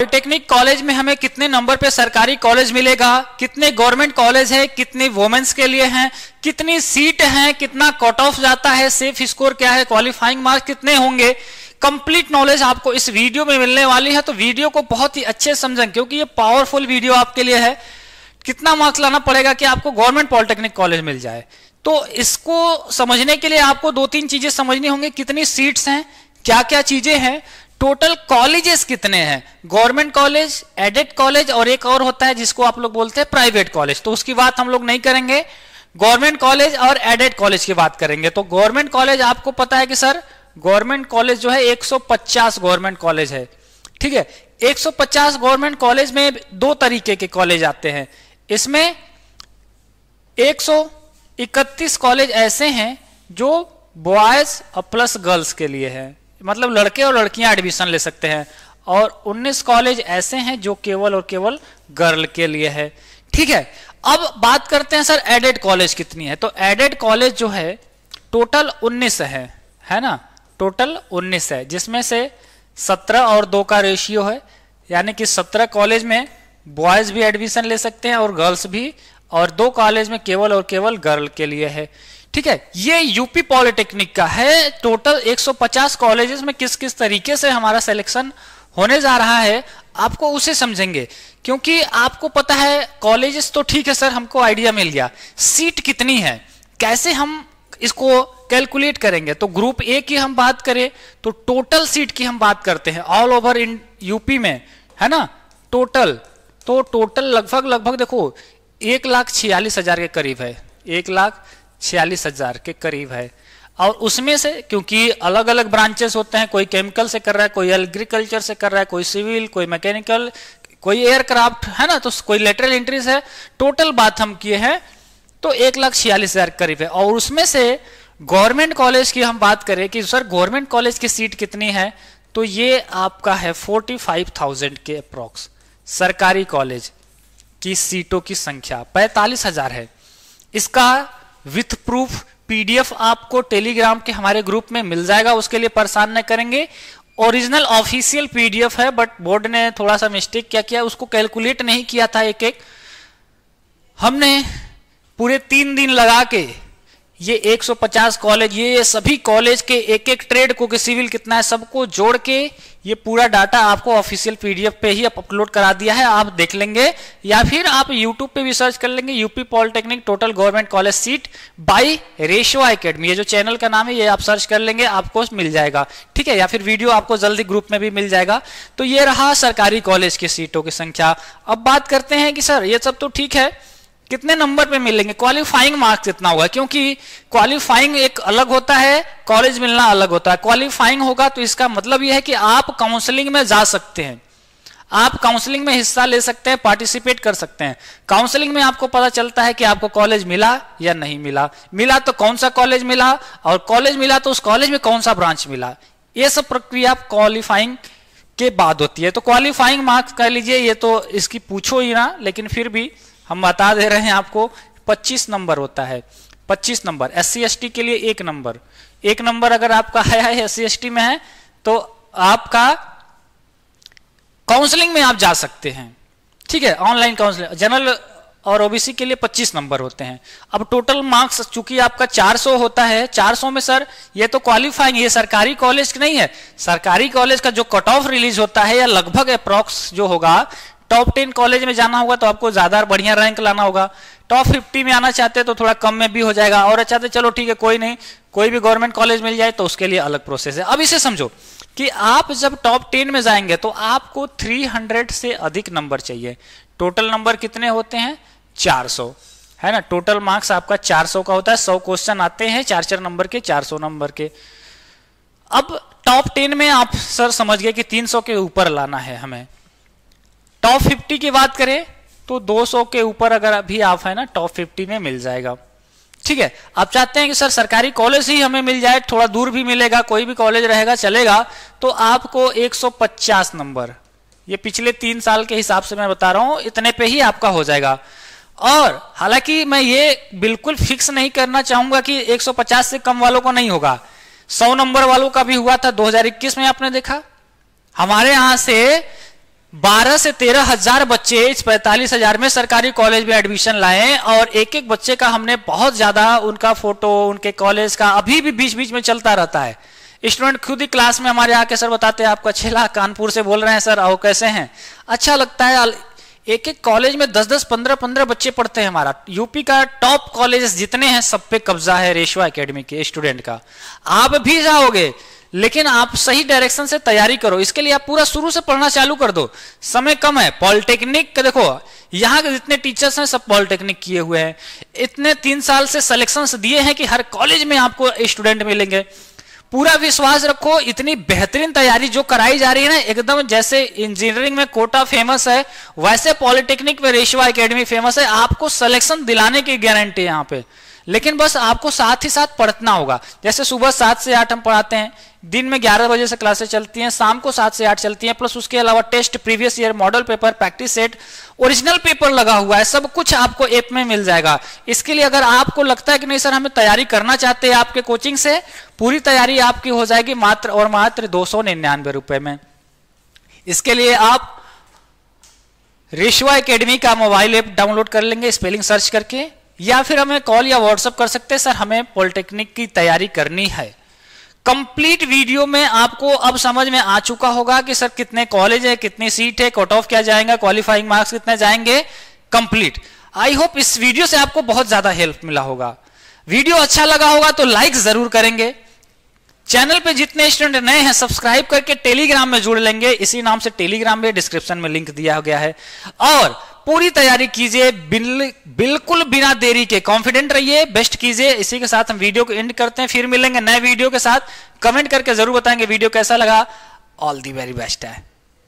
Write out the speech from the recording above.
polytechnic college में हमें कितने नंबर पे सरकारी कॉलेज मिलेगा कितने गवर्नमेंट कॉलेज है कितने वोमेन्स के लिए हैं कितनी सीट है कितना कट ऑफ जाता है सेफ स्कोर क्या है क्वालिफाइंग मार्क्स कितने होंगे कंप्लीट नॉलेज आपको इस वीडियो में मिलने वाली है तो वीडियो को बहुत ही अच्छे समझें क्योंकि ये पावरफुल वीडियो आपके लिए है कितना मार्क्स लाना पड़ेगा कि आपको गवर्नमेंट पॉलिटेक्निक कॉलेज मिल जाए तो इसको समझने के लिए आपको दो तीन चीजें समझनी होंगी कितनी सीट्स हैं क्या क्या चीजें हैं टोटल कॉलेजेस कितने हैं गवर्नमेंट कॉलेज एडेड कॉलेज और एक और होता है जिसको आप लोग बोलते हैं प्राइवेट कॉलेज तो उसकी बात हम लोग नहीं करेंगे गवर्नमेंट कॉलेज और एडेड कॉलेज की बात करेंगे तो गवर्नमेंट कॉलेज आपको पता है कि सर गवर्नमेंट कॉलेज जो है 150 गवर्नमेंट कॉलेज है ठीक है 150 गवर्नमेंट कॉलेज में दो तरीके के कॉलेज आते हैं इसमें 131 कॉलेज ऐसे हैं जो बॉयज और प्लस गर्ल्स के लिए है मतलब लड़के और लड़कियां एडमिशन ले सकते हैं और 19 कॉलेज ऐसे हैं जो केवल और केवल गर्ल के लिए है ठीक है अब बात करते हैं सर एडेड कॉलेज कितनी है तो एडेड कॉलेज जो है टोटल 19 है है ना टोटल 19 है जिसमें से 17 और 2 का रेशियो है यानी कि 17 कॉलेज में बॉयज भी एडमिशन ले सकते हैं और गर्ल्स भी और दो कॉलेज में केवल और केवल गर्ल के लिए है ठीक है ये यूपी पॉलिटेक्निक का है टोटल 150 कॉलेजेस में किस किस तरीके से हमारा सिलेक्शन होने जा रहा है आपको उसे समझेंगे क्योंकि आपको पता है कॉलेजेस तो ठीक है सर हमको आइडिया मिल गया सीट कितनी है कैसे हम इसको कैलकुलेट करेंगे तो ग्रुप ए की हम बात करें तो टोटल सीट की हम बात करते हैं ऑल ओवर इन यूपी में है ना टोटल तो टोटल लगभग लगभग देखो एक लाख छियालीस हजार के करीब है एक लाख छियालीस हजार के करीब है और उसमें से क्योंकि अलग अलग ब्रांचेस होते हैं कोई केमिकल से कर रहा है कोई एग्रीकल्चर से कर रहा है कोई सिविल कोई मैकेनिकल कोई एयरक्राफ्ट है ना तो कोई लेटरल एंट्रीज है टोटल बात हम किए हैं तो एक लाख छियालीस हजार करीब है और उसमें से गवर्नमेंट कॉलेज की हम बात करें कि सर गवर्नमेंट कॉलेज की सीट कितनी है तो ये आपका है फोर्टी फाइव थाउजेंड के अप्रोक्स सरकारी कॉलेज की सीटों की संख्या पैंतालीस हजार है इसका विथ प्रूफ पीडीएफ आपको टेलीग्राम के हमारे ग्रुप में मिल जाएगा उसके लिए परेशान न करेंगे ओरिजिनल ऑफिशियल पीडीएफ है बट बोर्ड ने थोड़ा सा मिस्टेक क्या किया उसको कैलकुलेट नहीं किया था एक एक हमने पूरे तीन दिन लगा के ये 150 कॉलेज ये सभी कॉलेज के एक एक ट्रेड को कि सिविल कितना है सबको जोड़ के ये पूरा डाटा आपको ऑफिशियल पीडीएफ पे ही अपलोड करा दिया है आप देख लेंगे या फिर आप यूट्यूब पे भी सर्च कर लेंगे UP polytechnic total government college seat by ratio academy ये जो चैनल का नाम है ये आप सर्च कर लेंगे आपको मिल जाएगा ठीक है या फिर वीडियो आपको जल्दी ग्रुप में भी मिल जाएगा तो ये रहा सरकारी कॉलेज की सीटों की संख्या अब बात करते हैं कि सर ये सब तो ठीक है कितने नंबर पे मिलेंगे क्वालिफाइंग मार्क्स इतना होगा क्योंकि क्वालिफाइंग एक अलग होता है कॉलेज मिलना अलग होता है क्वालिफाइंग होगा तो इसका मतलब यह है कि आप काउंसलिंग में जा सकते हैं आप काउंसलिंग में हिस्सा ले सकते हैं पार्टिसिपेट कर सकते हैं काउंसलिंग में आपको पता चलता है कि आपको कॉलेज मिला या नहीं मिला मिला तो कौन सा कॉलेज मिला और कॉलेज मिला तो उस कॉलेज में कौन सा ब्रांच मिला ये सब प्रक्रिया क्वालिफाइंग के बाद होती है तो क्वालिफाइंग मार्क्स कह लीजिए ये तो इसकी पूछो ही ना लेकिन फिर भी हम बता दे रहे हैं आपको 25 नंबर होता है 25 नंबर एस सी के लिए एक नंबर एक नंबर अगर आपका आया है एस सी में है तो आपका काउंसलिंग में आप जा सकते हैं ठीक है ऑनलाइन काउंसलिंग जनरल और ओबीसी के लिए 25 नंबर होते हैं अब टोटल मार्क्स चूंकि आपका 400 होता है 400 में सर ये तो क्वालिफाइंग ये सरकारी कॉलेज नहीं है सरकारी कॉलेज का जो कट ऑफ रिलीज होता है या लगभग अप्रॉक्स जो होगा टॉप टेन कॉलेज में जाना होगा तो आपको ज्यादा बढ़िया रैंक लाना होगा टॉप फिफ्टी में आना चाहते हैं तो थोड़ा कम में भी हो जाएगा और अच्छा चलो ठीक है कोई नहीं कोई भी गवर्नमेंट कॉलेज मिल जाए तो उसके लिए अलग प्रोसेस है अब इसे समझो कि आप जब टॉप टेन में जाएंगे तो आपको हंड्रेड से अधिक नंबर चाहिए टोटल नंबर कितने होते हैं सौ है ना टोटल मार्क्स आपका 400 का होता है 100 क्वेश्चन आते हैं चार चार नंबर के 400 नंबर के अब टॉप टेन में आप सर समझ गए कि 300 के ऊपर लाना है हमें टॉप 50 की बात करें तो 200 के ऊपर अगर अभी आप है ना टॉप 50 में मिल जाएगा ठीक है आप चाहते हैं कि सर सरकारी कॉलेज ही हमें मिल जाए थोड़ा दूर भी मिलेगा कोई भी कॉलेज रहेगा चलेगा तो आपको 150 नंबर ये पिछले तीन साल के हिसाब से मैं बता रहा हूं इतने पे ही आपका हो जाएगा और हालांकि मैं ये बिल्कुल फिक्स नहीं करना चाहूंगा कि 150 से कम वालों को नहीं होगा 100 नंबर वालों का भी हुआ था 2021 में आपने देखा हमारे यहां से बारह से तेरह हजार बच्चे इस पैंतालीस हजार में सरकारी कॉलेज में एडमिशन लाए और एक एक बच्चे का हमने बहुत ज्यादा उनका फोटो उनके कॉलेज का अभी भी बीच बीच में चलता रहता है स्टूडेंट खुद ही क्लास में हमारे आके सर बताते हैं आपका छेला कानपुर से बोल रहे हैं सर आओ कैसे हैं अच्छा लगता है एक एक कॉलेज में दस दस पंद्रह पंद्रह बच्चे पढ़ते हैं हमारा यूपी का टॉप कॉलेज जितने हैं सब पे कब्जा है रेशवा अकेडमी के स्टूडेंट का आप भी जाओगे लेकिन आप सही डायरेक्शन से तैयारी करो इसके लिए आप पूरा शुरू से पढ़ना चालू कर दो समय कम है पॉलिटेक्निक देखो यहाँ के जितने टीचर्स हैं सब पॉलिटेक्निक किए हुए हैं इतने तीन साल से सिलेक्शन दिए हैं कि हर कॉलेज में आपको स्टूडेंट मिलेंगे पूरा विश्वास रखो इतनी बेहतरीन तैयारी जो कराई जा रही है ना एकदम जैसे इंजीनियरिंग में कोटा फेमस है वैसे पॉलिटेक्निक में रेशवा एकेडमी फेमस है आपको सिलेक्शन दिलाने की गारंटी यहाँ पे लेकिन बस आपको साथ ही साथ पढ़ना होगा जैसे सुबह सात से आठ हम पढ़ाते हैं दिन में ग्यारह बजे से क्लासेस चलती हैं शाम को सात से आठ चलती हैं प्लस उसके अलावा test previous year model paper practice set original paper लगा हुआ है सब कुछ आपको ऐप में मिल जाएगा इसके लिए अगर आपको लगता है कि नहीं सर हमें तैयारी करना चाहते हैं आपके कोचिंग से पूरी तैयारी आपकी हो जाएगी मात्र और मात्र दो सौ निन्यानवे रुपए में इसके लिए आप रिश्वा अकेडमी का मोबाइल ऐप डाउनलोड कर लेंगे स्पेलिंग सर्च करके या फिर हमें कॉल या व्हाट्सअप कर सकते हैं सर हमें पॉलिटेक्निक की तैयारी करनी है कंप्लीट वीडियो में आपको अब समझ में आ चुका होगा कि सर कितने कॉलेज है कितनी सीट है कट ऑफ क्या जाएगा क्वालिफाइंग मार्क्स कितने जाएंगे कंप्लीट आई होप इस वीडियो से आपको बहुत ज्यादा हेल्प मिला होगा वीडियो अच्छा लगा होगा तो लाइक जरूर करेंगे चैनल पे जितने स्टूडेंट नए हैं सब्सक्राइब करके टेलीग्राम में जुड़ लेंगे इसी नाम से टेलीग्राम में डिस्क्रिप्शन में लिंक दिया गया है और पूरी तैयारी कीजिए बिल, बिल्कुल बिना देरी के कॉन्फिडेंट रहिए बेस्ट कीजिए इसी के साथ हम वीडियो को एंड करते हैं फिर मिलेंगे नए वीडियो के साथ कमेंट करके जरूर बताएंगे वीडियो कैसा लगा ऑल दी वेरी बेस्ट है